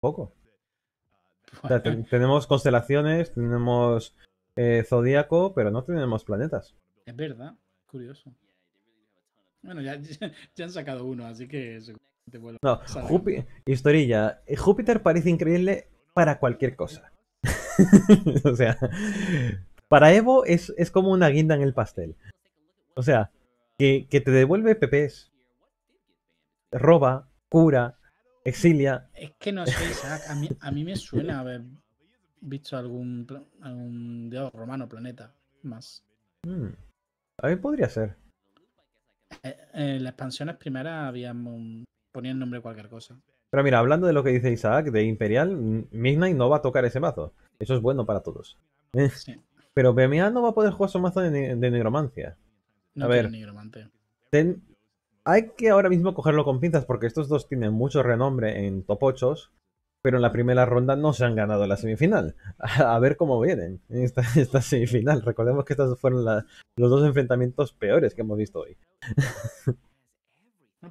poco. tenemos constelaciones, tenemos eh, zodíaco, pero no tenemos planetas. Es verdad, curioso. Bueno, ya, han sacado uno, así que No, historia. historilla. Júpiter parece increíble para cualquier cosa. o sea, para Evo es, como una guinda en el pastel. O sea, que, que te devuelve PPs, roba, cura, Exilia. Es que no sé, Isaac, a mí, me suena haber visto algún, dios romano planeta más. Hmm. A mí podría ser. Eh, eh, en las expansiones primeras ponía ponían nombre cualquier cosa. Pero mira, hablando de lo que dice Isaac de Imperial, Midnight no va a tocar ese mazo. Eso es bueno para todos. Eh, pero BMA no va a poder jugar su mazo de, de negromancia. a ver, hay que ahora mismo cogerlo con pinzas porque estos dos tienen mucho renombre en top 8, pero en la primera ronda no se han ganado la semifinal. A ver cómo vienen en esta, semifinal. Recordemos que estos fueron los dos enfrentamientos peores que hemos visto hoy.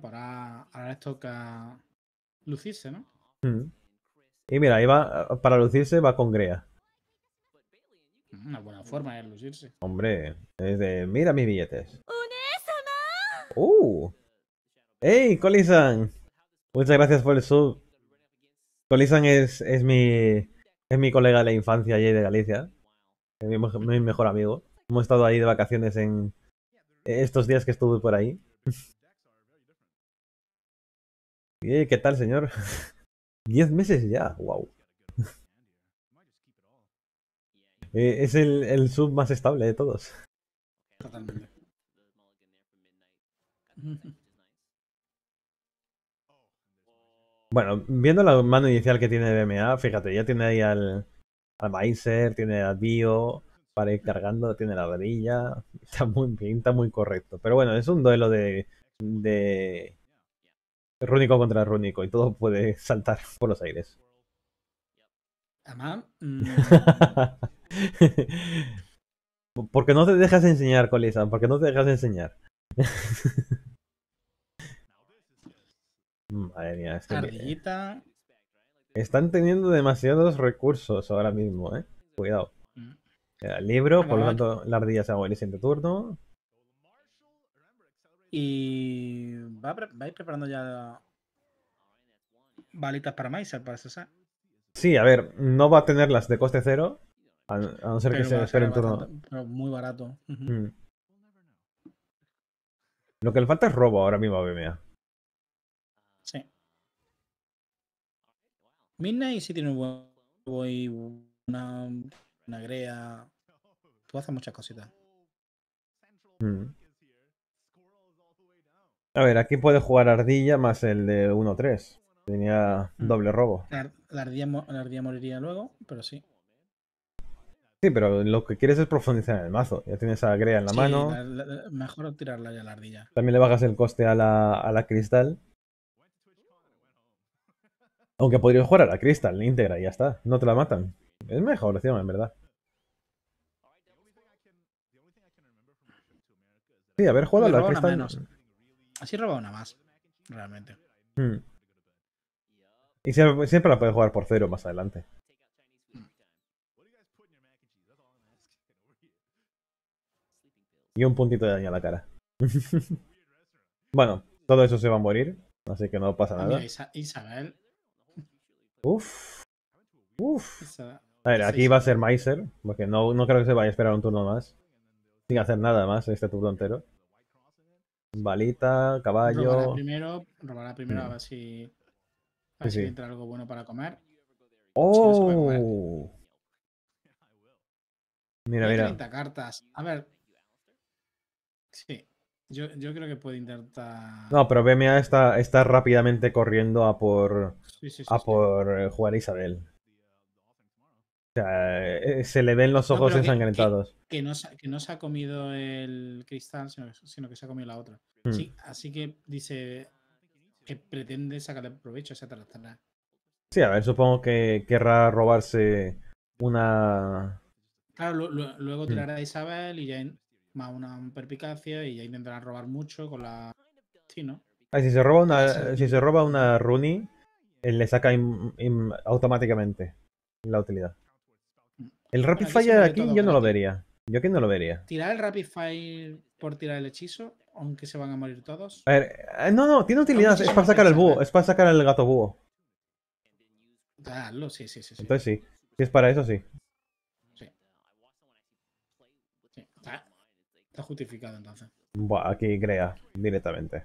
para, ahora les toca lucirse, ¿no? Mm. Y mira, para lucirse va con Grea. Una buena forma de lucirse. Hombre, mira mis billetes. ¡Uh! ¡Hey, Colisan! Muchas gracias por el sub. Colisan es, es, mi, es mi colega de la infancia allí de Galicia. Es mi, mejor amigo. Hemos estado ahí de vacaciones en estos días que estuve por ahí. ¿Qué tal, señor? Diez meses ya, wow. Eh, es el, el, sub más estable de todos. Totalmente. Bueno, viendo la mano inicial que tiene BMA, fíjate, ya tiene ahí al, al tiene al Bio para ir cargando, tiene la varilla, está muy bien, está muy correcto. Pero bueno, es un duelo de, de Rúnico contra Rúnico y todo puede saltar por los aires. ¿Por qué mm. porque no te dejas enseñar, Colisa, porque no te dejas enseñar. Mm, madre mía, Ardillita. Están teniendo demasiados recursos ahora mismo, eh. Cuidado. Mm. el libro, por lo tanto, la ardilla se va el siguiente turno. Y va, a preparando ya balitas para Miser, parece ser. Sí, a ver, no va a tenerlas de coste cero, a, no ser que sea espere turno. muy barato. Mm. Lo que le falta es robo ahora mismo a Midnight sí tiene un buen una, una grea. Tú haces muchas cositas. Mm. A ver, aquí puede jugar Ardilla más el de 1-3. Tenía mm. doble robo. La, ardilla, moriría luego, pero sí. Sí, pero lo que quieres es profundizar en el mazo. Ya tienes a Grea en la mano. mejor tirarla ya la ardilla. También le bajas el coste a la, a la cristal. Aunque podría jugar a la Crystal íntegra y ya está. No te la matan. Es mejor encima, en verdad. Sí, haber jugado a la Crystal... Así roba una más, realmente. Hmm. Y siempre, la puedes jugar por cero más adelante. Y un puntito de daño a la cara. bueno, todo eso se va a morir, así que no pasa ah, nada. Uf. Uf. A ver, aquí va a ser Meiser, porque no, no creo que se vaya a esperar un turno más. Sin hacer nada más este turno entero. Balita, caballo. primero, robará primero a mm. ver si, entra algo bueno para comer. ¡Oh! Mira, mira. cartas. A ver. Sí. Yo, creo que puede intentar. No, pero BMA está, está rápidamente corriendo a por. Ah, por eh, jugar a Isabel. O sea, eh, eh, se le ven los ojos ensangrentados. Que, no, se ha comido el cristal, sino, que se ha comido la otra. Hmm. así que dice que pretende sacarle provecho a esa Sí, a ver, supongo que querrá robarse una. Claro, luego hmm. tirará a Isabel y ya más una perpicacia y ya intentarán robar mucho con la. Sí, ¿no? Ah, si se roba una, si se roba una Rooney, le saca automáticamente la utilidad. El Rapid Fire aquí yo no lo vería. Yo aquí no lo vería. Tirar el Rapid Fire por tirar el hechizo, aunque se van a morir todos. A ver, eh, no, no, tiene utilidad. Es para sacar el búho, es para sacar el gato búho. sí, sí, sí, Entonces sí. Si es para eso, sí. Está, justificado entonces. aquí crea directamente.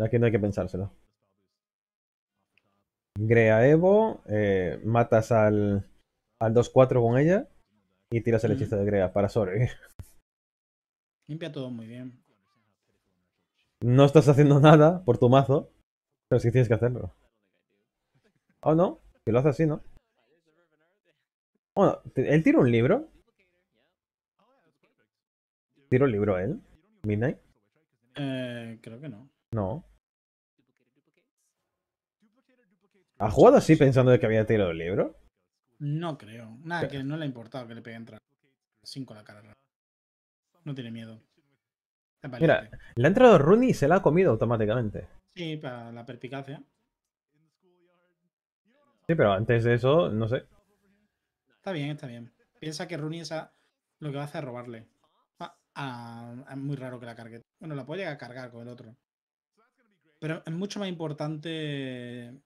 Aquí no hay que pensárselo. Grea Evo, eh, matas al, al 2-4 con ella y tiras el mm. hechizo de Grea para sobrevivir. Limpia todo muy bien. No estás haciendo nada por tu mazo, pero sí tienes que hacerlo. Oh no, si lo haces así, ¿no? Bueno, él tira un libro. ¿Tira un libro él? ¿Midnight? Eh, creo que no. No. ¿Ha jugado así pensando de que había tirado el libro? No creo. Nada, que no le ha importado que le peguen entrar. Cinco la cara. No tiene miedo. Mira, le ha entrado Rooney y se la ha comido automáticamente. Sí, para la perpicacia. Sí, pero antes de eso, no sé. Está bien, está bien. Piensa que Rooney es lo que va a hacer robarle. es ah, muy raro que la cargue. Bueno, la puede llegar a cargar con el otro. Pero es mucho más importante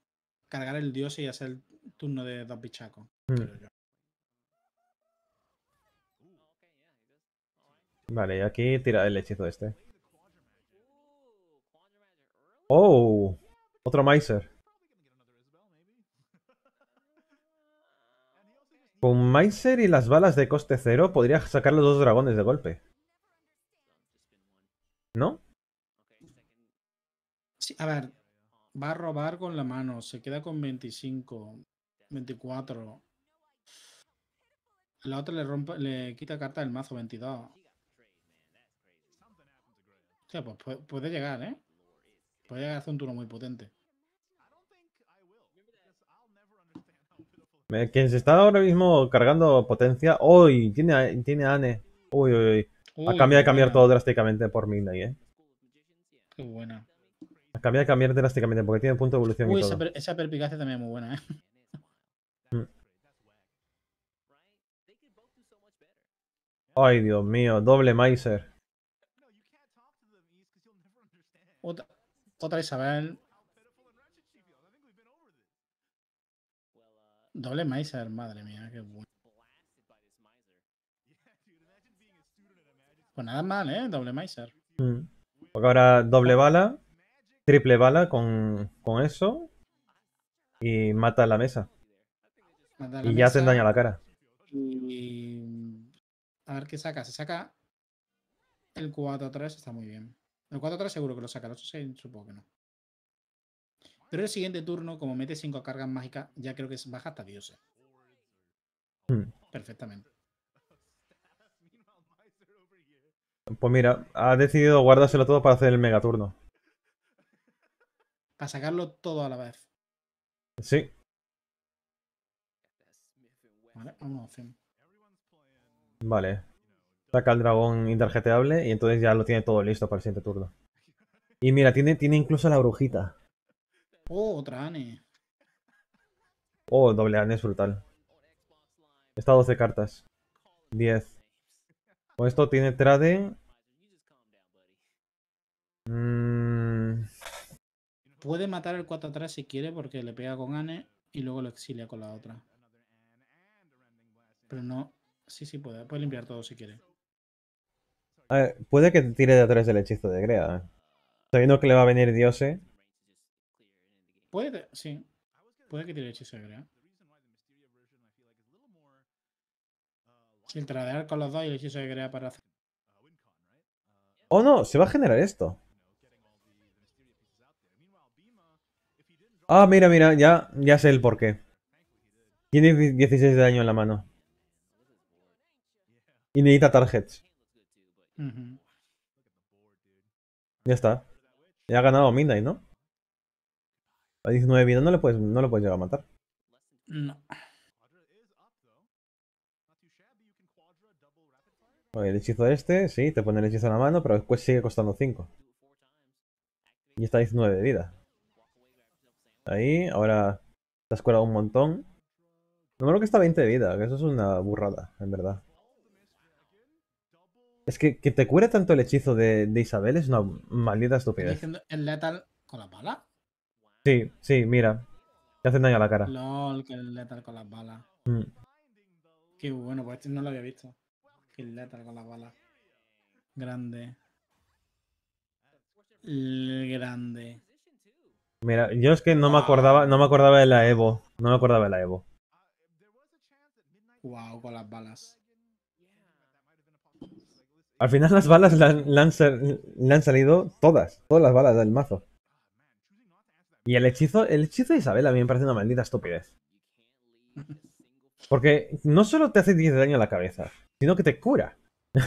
cargar el dios y hacer el turno de dos Pichaco hmm. Vale, aquí tira el hechizo este. ¡Oh! Otro Miser. Con Miser y las balas de coste cero podría sacar los dos dragones de golpe. ¿No? Sí, a ver, Va a robar con la mano. Se queda con 25. 24. La otra le rompe, le quita carta del mazo 22. sea, pues puede, llegar, ¿eh? Puede llegar a hacer un turno muy potente. Quien se está ahora mismo cargando potencia. ¡Uy! Tiene, tiene Ane. Uy, uy, uy. ha cambiado cambiar todo drásticamente por Midnight, ¿eh? Qué buena. Cambiar, cambiar drásticamente porque tiene punto de evolución. Uy, y todo. esa, per perpicacia también es muy buena, ¿eh? Mm. Ay, Dios mío, doble Miser. Otra, Isabel. Doble Miser, madre mía, qué bueno. Pues nada mal, ¿eh? Doble Miser. Mm. Porque ahora doble bala triple bala con, con eso y mata la mesa. y ya hacen daña la cara. A ver qué saca. Se saca el 4-3, está muy bien. El 4-3 seguro que lo saca, el 8-6 supongo que no. Pero el siguiente turno, como mete 5 cargas mágicas, ya creo que es baja hasta Dioses. Hmm. Perfectamente. Pues mira, ha decidido guardárselo todo para hacer el megaturno para sacarlo todo a la vez. Sí. Vale, Vale. Saca el dragón interjeteable y entonces ya lo tiene todo listo para el siguiente turno. Y mira, tiene, tiene incluso la brujita. Oh, otra Ane. Oh, doble Ane es brutal. Está a 12 cartas. 10. Con esto tiene trade. Mmm Puede matar el 4 atrás si quiere porque le pega con Ane y luego lo exilia con la otra. Pero no. Sí, sí puede. Puede limpiar todo si quiere. A ver, puede que tire de atrás del hechizo de Grea. ¿eh? Sabiendo que le va a venir Diose. Puede, sí. Puede que tire el hechizo de Grea. el tradear con los dos y el hechizo de Grea para hacer. Oh no, se va a generar esto. Ah, mira, mira, ya, ya sé el porqué. Tiene 16 de daño en la mano. Y necesita targets. Ya está. Ya ha ganado Midnight, ¿no? A 19 vida no le puedes, no le puedes llegar a matar. el hechizo este, sí, te pone el hechizo en la mano, pero después sigue costando 5. Y está a 19 de vida. Ahí, ahora te has curado un montón. No me lo que está 20 de vida, que eso es una burrada, en verdad. Es que que te cure tanto el hechizo de, de Isabel es una maldita estupidez. diciendo el letal con las balas? Sí, sí, mira. Te hacen daño a la cara. LOL, que el letal con las balas. Mm. Qué bueno, pues este no lo había visto. Que el letal con las balas. Grande. grande. Mira, yo es que no me acordaba, no me acordaba de la Evo. No me acordaba de la Evo. Wow, con las balas. Al final las balas le han, han, salido todas, todas las balas del mazo. Y el hechizo, el hechizo de Isabel a mí me parece una maldita estupidez. Porque no solo te hace 10 daño a la cabeza, sino que te cura. o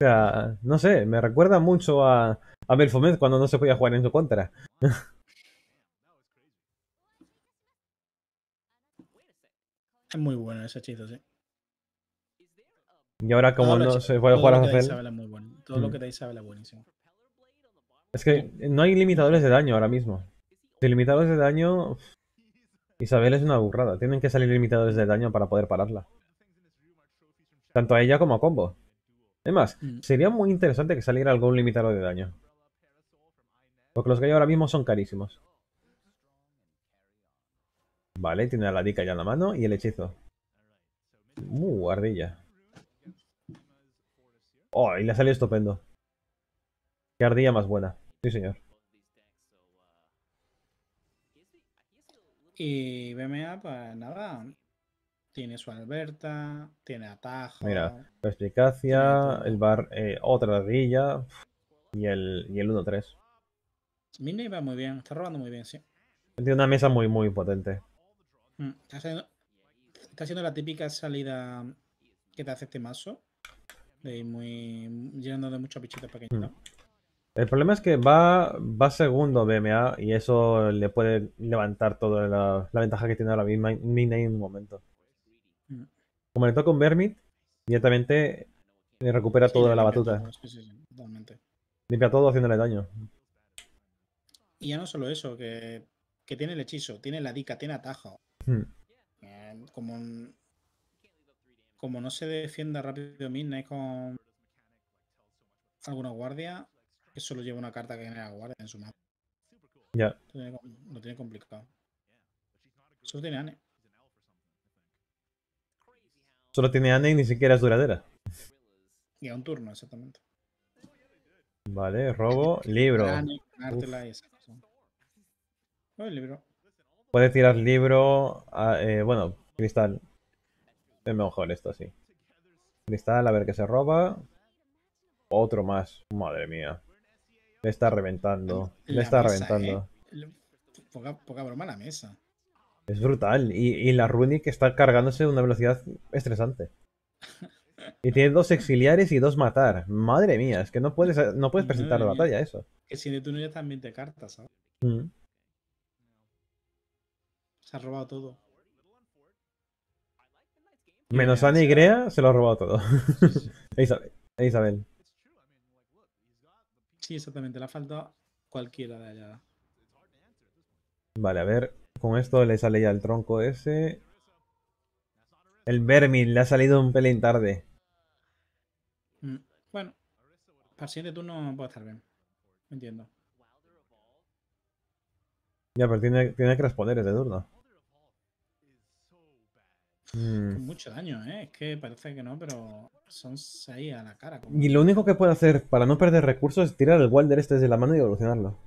sea, no sé, me recuerda mucho a, a Belfomet cuando no se podía jugar en su contra. es muy bueno ese hechizo, sí. Y ahora como no se puede jugar a es Todo lo mm. que te Isabel es buenísimo. Es que no hay limitadores de daño ahora mismo. De limitadores de daño... Isabel es una burrada. Tienen que salir limitadores de daño para poder pararla. Tanto a ella como a combo. Además, más, mm. sería muy interesante que saliera algún limitador de daño. Porque los que hay ahora mismo son carísimos. Vale, tiene la dica ya en la mano y el hechizo. Uh, ardilla. Oh, y le salido estupendo. Qué ardilla más buena. Sí, señor. Y BMA, pues nada. Tiene su alberta, tiene atajo. Mira, perspicacia, el bar, eh, otra ardilla y el, y el 1-3. Midnight va muy bien, está robando muy bien, sí. Tiene una mesa muy, muy potente. Mm, está, haciendo, la típica salida que te hace este mazo. llenando de muchos bichitos pequeños. Mm. El problema es que va, va segundo BMA y eso le puede levantar toda la, ventaja que tiene ahora mismo en un momento. Mm. Como le toca un Vermit, directamente recupera toda la batuta. Limpia todo haciéndole daño. Y ya no solo eso, que, que tiene el hechizo, tiene la dica, tiene atajo. Hmm. Eh, como, como no se defienda rápido Midnight con alguna guardia, que solo lleva una carta que la guardia en su mano. Ya. tiene complicado. Solo tiene Ane. Solo tiene Ane y ni siquiera es duradera. Y a un turno, exactamente. Vale, robo, libro. Puede el libro. Puedes tirar libro. Ah, eh, bueno, cristal. Es mejor esto, sí. Cristal, a ver qué se roba. Otro más. Madre mía. Le está reventando. Le está reventando. Eh. Poca, poca, broma la mesa. Es brutal. Y, y la Runic está cargándose a una velocidad estresante. Y tiene dos exiliares y dos matar. Madre mía, es que no puedes, no puedes presentar la batalla, eso. Que si de no ya también te cartas, ¿sabes? Mm. Se ha robado todo. Menos a Nigrea, se lo ha robado todo. E e Isabel. Sí, exactamente. Le ha faltado cualquiera de allá. Vale, a ver. Con esto le sale ya el tronco ese. El Vermin le ha salido un pelín tarde. Mm, bueno, para el siguiente turno puede estar bien. Me entiendo. Ya, pero tiene, tiene que responder de turno. Con mm. mucho daño, ¿eh? Es que parece que no, pero son seis a la cara. Y lo único que puede hacer para no perder recursos es tirar el Wilder este de la mano y evolucionarlo.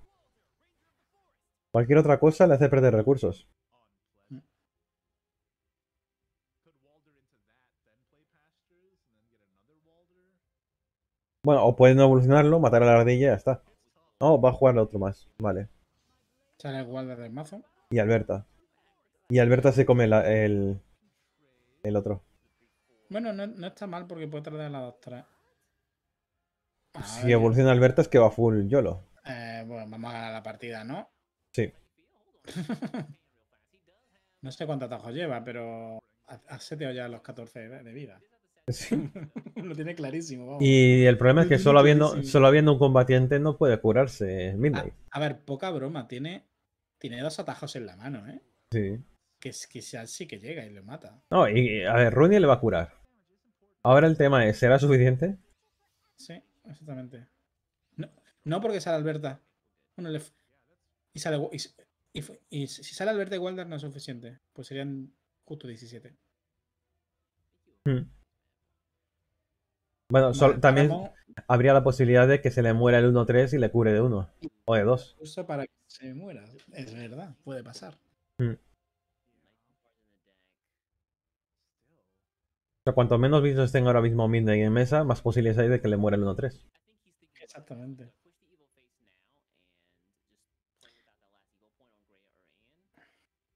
Cualquier otra cosa le hace perder recursos. Bueno, o pueden evolucionarlo, matar a la ardilla y ya está. No, va a jugar otro más. Vale. Sale el guardia del mazo. Y Alberta. Y Alberta se come el, el otro. Bueno, no, está mal porque puede traer a la tres. si evoluciona Alberta es que va full YOLO. Eh, bueno, vamos a la partida, ¿no? Sí. no sé cuánto atajo lleva, pero ha seteado ya los 14 de vida. Lo tiene clarísimo. Y el problema es que solo habiendo, solo habiendo un combatiente no puede curarse A, ver, poca broma, tiene, tiene dos atajos en la mano, ¿eh? Sí. Que quizás sí que llega y lo mata. No, y a ver, Rooney le va a curar. Ahora el tema es, ¿será suficiente? Sí, exactamente. No, porque sale Alberta. y sale... Y, si sale Alberta y Waldar no es suficiente. Pues serían justo 17. Bueno, también habría la posibilidad de que se le muera el 1-3 y le cure de 1 o de 2. Justo para que se muera, es verdad, puede pasar. Mm. O sea, cuanto menos bichos tenga ahora mismo Midnight en mesa, más posibilidades hay de que le muera el 1-3. Exactamente.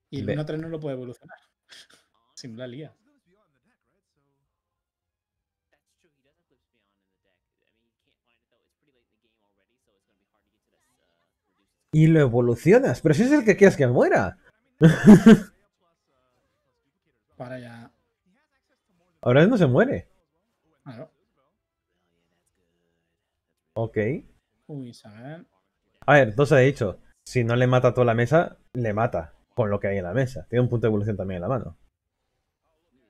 Y el 1-3 no lo puede evolucionar. Sin la lía. y lo evolucionas. Pero si es el que quieres que muera. Para ya. Ahora no se muere. Claro. Ok. A ver, dos he dicho. Si no le mata toda la mesa, le mata con lo que hay en la mesa. Tiene un punto de evolución también en la mano.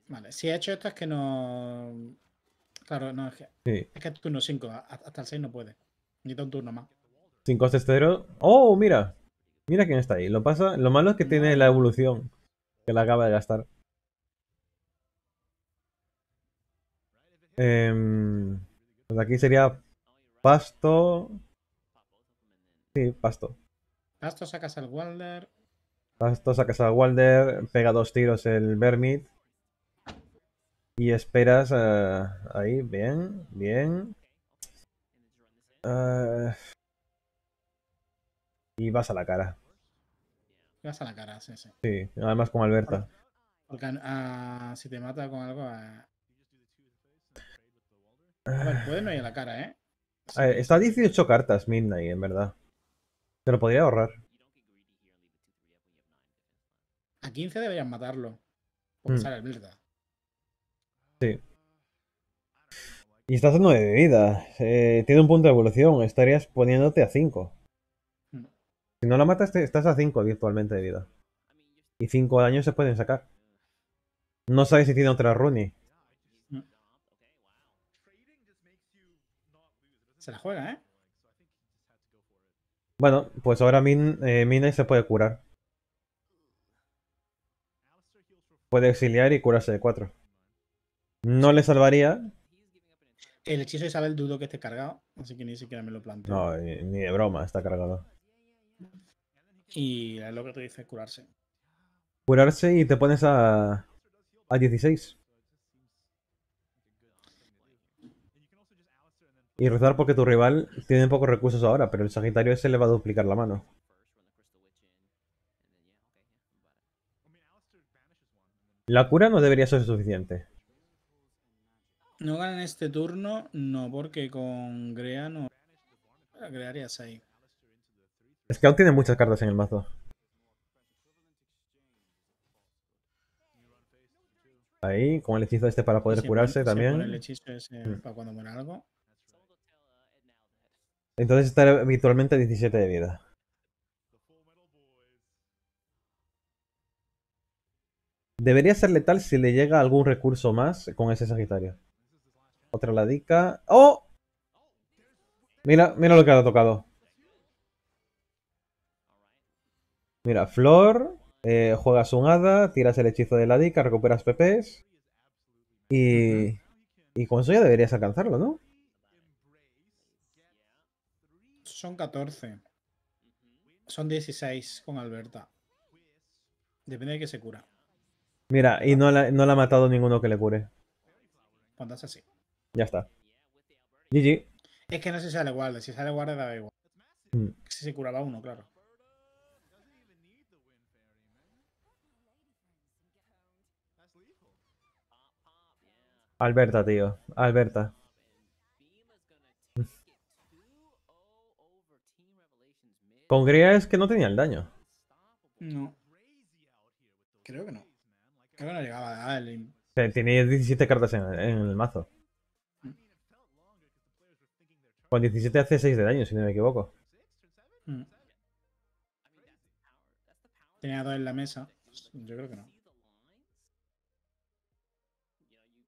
Vale, si he hecho esto es que no. Claro, no, es que. Es que turno 5, hasta el 6 no puede. ni un turno más. Sin coste cero. ¡Oh, mira! Mira quién está ahí. Lo, pasa... Lo malo es que tiene la evolución. Que la acaba de gastar. Em, pues aquí sería pasto. Sí, pasto. Pasto sacas al Walder. Pasto sacas al Walder. Pega dos tiros el Vermit. Y esperas eh, ahí. Bien, bien. Eh... Y vas a la cara. Vas a la cara, sí, sí. Sí, además con Alberta. Porque, si te mata con algo... A ver, ah. puede no ir a la cara, ¿eh? Está A está 18 cartas Midnight, en verdad. Te lo podría ahorrar. A 15 deberían matarlo. Porque hmm. sale Alberta. Sí. Y estás a de vida. Eh, tiene un punto de evolución. Estarías poniéndote a 5. Si no la matas, estás a 5 virtualmente de vida. Y 5 daños se pueden sacar. No sabes si tiene otra runi Se la juega, ¿eh? Bueno, pues ahora Min, eh, se puede curar. Puede exiliar y curarse de 4. No le salvaría. El hechizo de Isabel dudo que esté cargado, así que ni siquiera me lo planteo. No, ni de broma, está cargado. Y lo que te dice curarse. Curarse y te pones a, a 16. Y rezar porque tu rival tiene pocos recursos ahora, pero el Sagitario ese le va a duplicar la mano. La cura no debería ser suficiente. No ganan este turno, no, porque con Grea no. crearías ahí. Es que aún tiene muchas cartas en el mazo. Ahí, con el hechizo este para poder curarse también. Entonces estará habitualmente a 17 de vida. Debería ser letal si le llega algún recurso más con ese Sagitario. Otra ladica. ¡Oh! Mira, mira lo que ha tocado. Mira, Flor, eh, juegas un hada, tiras el hechizo de la dica, recuperas PPs. Y. Y con eso ya deberías alcanzarlo, ¿no? Son 14. Son 16 con Alberta. Depende de que se cura. Mira, y no la, ha matado ninguno que le cure. Pues Cuando así. Ya está. GG. Es que no se sale guarda. Si sale guarda, da igual. Mm. Si se curaba uno, claro. Alberta, tío. Alberta. Con es que no tenía el daño. No. Creo que no. Creo que no llegaba a el... Tiene 17 cartas en, el mazo. Con 17 hace 6 de daño, si no me equivoco. Mm. Tenía 2 en la mesa. Yo creo que no.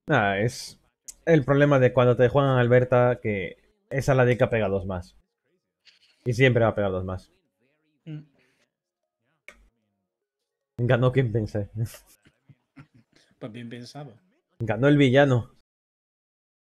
Ah, es el problema de cuando te juegan Alberta que esa la ha pega dos más. Y siempre va a pegar dos más. Mm. Ganó quien pensé. Pues bien pensado. Ganó el villano.